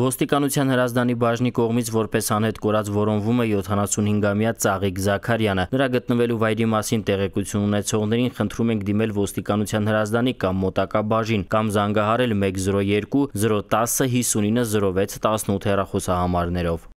Ոստիկանության հրազդանի բաժնի կողմից որպես անհետ կորած որոնվում է 75-ամյա Ծաղիկ Զաքարյանը։ Նրա գտնվելու վայրի մասին տեղեկություն ունեցողներին խնդրում ենք դիմել ոստիկանության հրազդանի կամ մոտակա բաժին կամ զանգահարել 102 010 59 06 18 հեռախոսահամարներով։